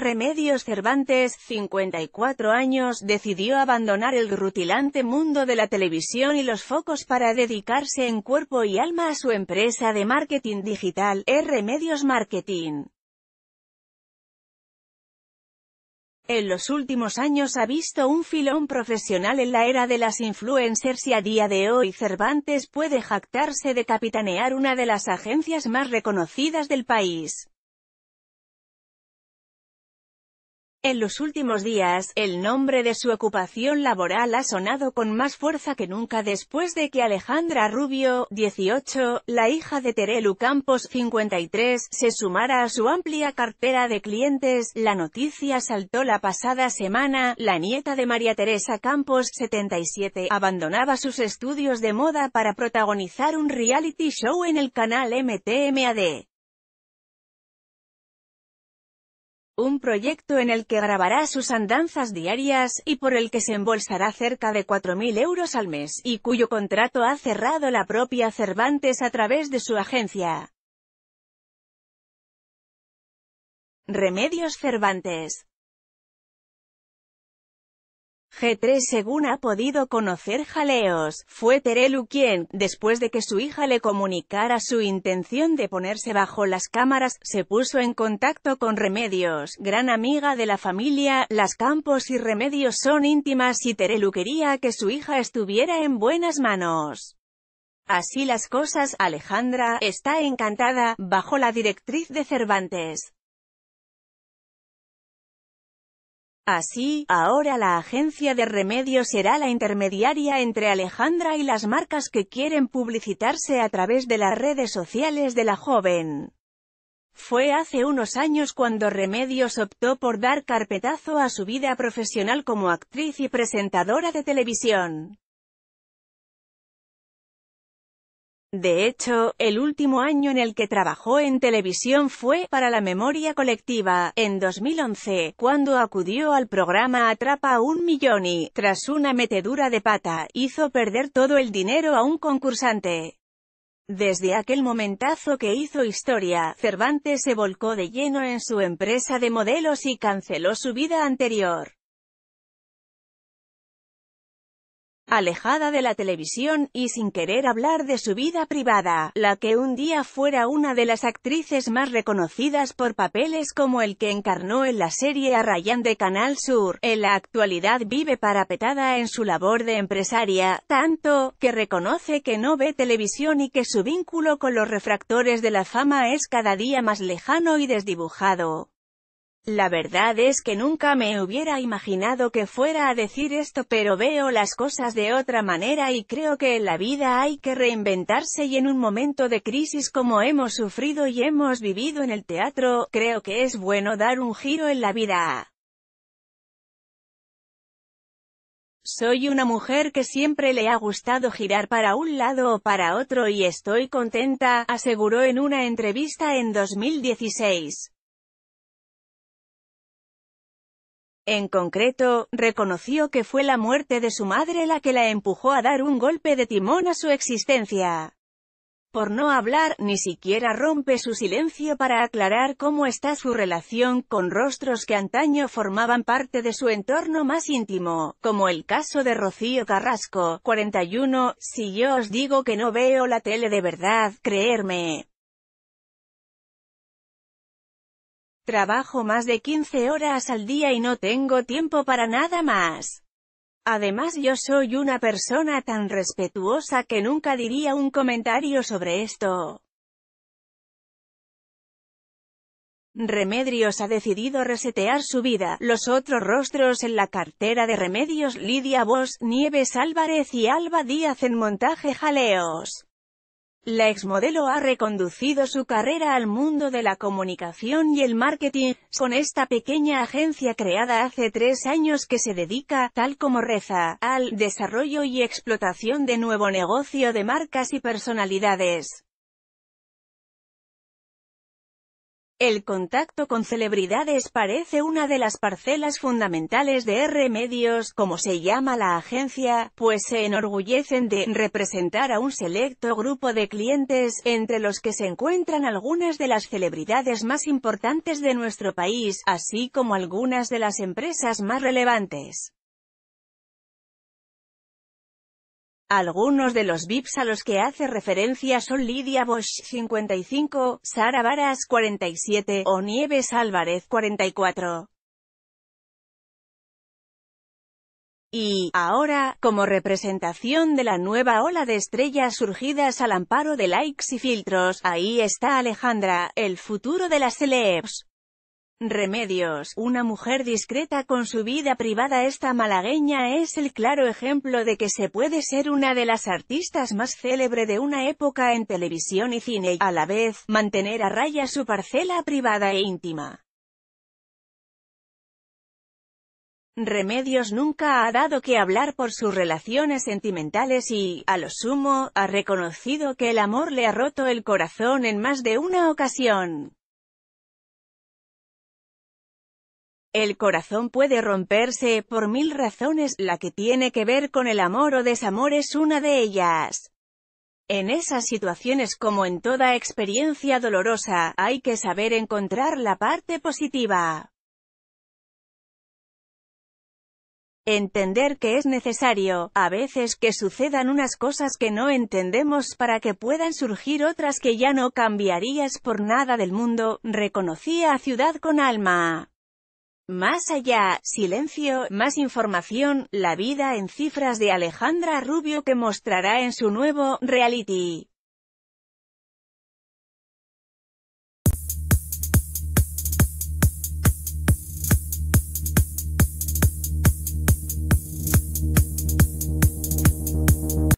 Remedios Cervantes, 54 años, decidió abandonar el rutilante mundo de la televisión y los focos para dedicarse en cuerpo y alma a su empresa de marketing digital, e Remedios Marketing. En los últimos años ha visto un filón profesional en la era de las influencers y a día de hoy Cervantes puede jactarse de capitanear una de las agencias más reconocidas del país. En los últimos días, el nombre de su ocupación laboral ha sonado con más fuerza que nunca después de que Alejandra Rubio, 18, la hija de Terelu Campos, 53, se sumara a su amplia cartera de clientes. La noticia saltó la pasada semana, la nieta de María Teresa Campos, 77, abandonaba sus estudios de moda para protagonizar un reality show en el canal MTMAD. un proyecto en el que grabará sus andanzas diarias, y por el que se embolsará cerca de 4.000 euros al mes, y cuyo contrato ha cerrado la propia Cervantes a través de su agencia. Remedios Cervantes G3 según ha podido conocer Jaleos, fue Terelu quien, después de que su hija le comunicara su intención de ponerse bajo las cámaras, se puso en contacto con Remedios, gran amiga de la familia, las Campos y Remedios son íntimas y Terelu quería que su hija estuviera en buenas manos. Así las cosas, Alejandra, está encantada, bajo la directriz de Cervantes. Así, ahora la agencia de Remedios será la intermediaria entre Alejandra y las marcas que quieren publicitarse a través de las redes sociales de la joven. Fue hace unos años cuando Remedios optó por dar carpetazo a su vida profesional como actriz y presentadora de televisión. De hecho, el último año en el que trabajó en televisión fue, para la memoria colectiva, en 2011, cuando acudió al programa Atrapa un millón y, tras una metedura de pata, hizo perder todo el dinero a un concursante. Desde aquel momentazo que hizo historia, Cervantes se volcó de lleno en su empresa de modelos y canceló su vida anterior. alejada de la televisión, y sin querer hablar de su vida privada, la que un día fuera una de las actrices más reconocidas por papeles como el que encarnó en la serie Arrayán de Canal Sur. En la actualidad vive parapetada en su labor de empresaria, tanto, que reconoce que no ve televisión y que su vínculo con los refractores de la fama es cada día más lejano y desdibujado. La verdad es que nunca me hubiera imaginado que fuera a decir esto pero veo las cosas de otra manera y creo que en la vida hay que reinventarse y en un momento de crisis como hemos sufrido y hemos vivido en el teatro, creo que es bueno dar un giro en la vida. Soy una mujer que siempre le ha gustado girar para un lado o para otro y estoy contenta, aseguró en una entrevista en 2016. En concreto, reconoció que fue la muerte de su madre la que la empujó a dar un golpe de timón a su existencia. Por no hablar, ni siquiera rompe su silencio para aclarar cómo está su relación con rostros que antaño formaban parte de su entorno más íntimo, como el caso de Rocío Carrasco, 41, si yo os digo que no veo la tele de verdad, creerme. Trabajo más de 15 horas al día y no tengo tiempo para nada más. Además yo soy una persona tan respetuosa que nunca diría un comentario sobre esto. Remedios ha decidido resetear su vida. Los otros rostros en la cartera de Remedios Lidia Vos, Nieves Álvarez y Alba Díaz en montaje jaleos. La exmodelo ha reconducido su carrera al mundo de la comunicación y el marketing, con esta pequeña agencia creada hace tres años que se dedica, tal como reza, al desarrollo y explotación de nuevo negocio de marcas y personalidades. El contacto con celebridades parece una de las parcelas fundamentales de R Medios, como se llama la agencia, pues se enorgullecen de representar a un selecto grupo de clientes, entre los que se encuentran algunas de las celebridades más importantes de nuestro país, así como algunas de las empresas más relevantes. Algunos de los VIPs a los que hace referencia son Lidia Bosch, 55, Sara Varas, 47, o Nieves Álvarez, 44. Y, ahora, como representación de la nueva ola de estrellas surgidas al amparo de likes y filtros, ahí está Alejandra, el futuro de las celebs. Remedios, una mujer discreta con su vida privada esta malagueña es el claro ejemplo de que se puede ser una de las artistas más célebre de una época en televisión y cine y, a la vez, mantener a raya su parcela privada e íntima. Remedios nunca ha dado que hablar por sus relaciones sentimentales y, a lo sumo, ha reconocido que el amor le ha roto el corazón en más de una ocasión. El corazón puede romperse por mil razones, la que tiene que ver con el amor o desamor es una de ellas. En esas situaciones como en toda experiencia dolorosa, hay que saber encontrar la parte positiva. Entender que es necesario, a veces, que sucedan unas cosas que no entendemos para que puedan surgir otras que ya no cambiarías por nada del mundo, reconocía a Ciudad con Alma. Más allá, silencio, más información, la vida en cifras de Alejandra Rubio que mostrará en su nuevo reality.